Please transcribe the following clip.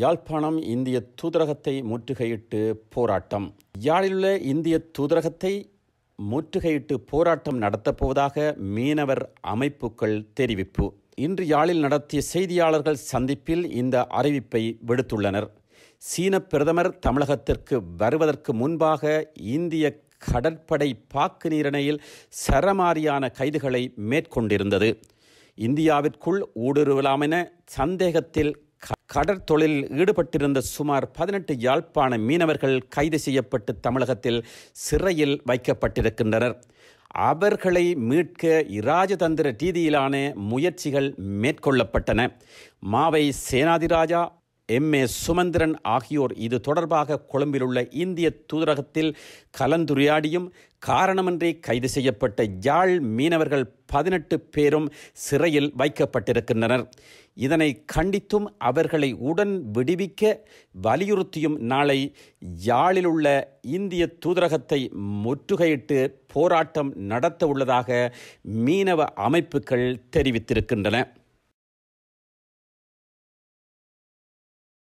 யாழ்ப்பாணம் இந்திய தூதரகத்தை முற்றுகையிட்டு போராட்டம் யாழிலுள்ள இந்திய தூதரகத்தை முற்றுகையிட்டு போராட்டம் நடத்தப்போவதாக மீனவர் அமைப்புகள் தெரிவிப்பு இன்று யாழில் நடத்திய செய்தியாளர்கள் சந்திப்பில் இந்த அறிவிப்பை விடுத்துள்ளனர் சீன பிரதமர் தமிழகத்திற்கு வருவதற்கு முன்பாக இந்திய கடற்படை பாக்கு நீரணையில் சரமாரியான கைதுகளை மேற்கொண்டிருந்தது இந்தியாவிற்குள் ஊடுருவலாமென சந்தேகத்தில் கடற்தொழில் ஈடுபட்டிருந்த சுமார் பதினெட்டு யாழ்ப்பாண மீனவர்கள் கைது செய்யப்பட்டு தமிழகத்தில் சிறையில் வைக்கப்பட்டிருக்கின்றனர் அவர்களை மீட்க இராஜதந்திர ரீதியிலான முயற்சிகள் மேற்கொள்ளப்பட்டன மாவை சேனாதிராஜா எம் ஏ சுமந்திரன் ஆகியோர் இது தொடர்பாக கொழும்பிலுள்ள இந்திய தூதரகத்தில் கலந்துரையாடியும் காரணமின்றி கைது செய்யப்பட்ட யாழ் மீனவர்கள் பதினெட்டு பேரும் சிறையில் வைக்கப்பட்டிருக்கின்றனர் இதனை கண்டித்தும் அவர்களை உடன் விடுவிக்க வலியுறுத்தியும் நாளை யாழிலுள்ள இந்திய தூதரகத்தை முற்றுகையிட்டு போராட்டம் நடத்த உள்ளதாக மீனவ அமைப்புகள் தெரிவித்திருக்கின்றன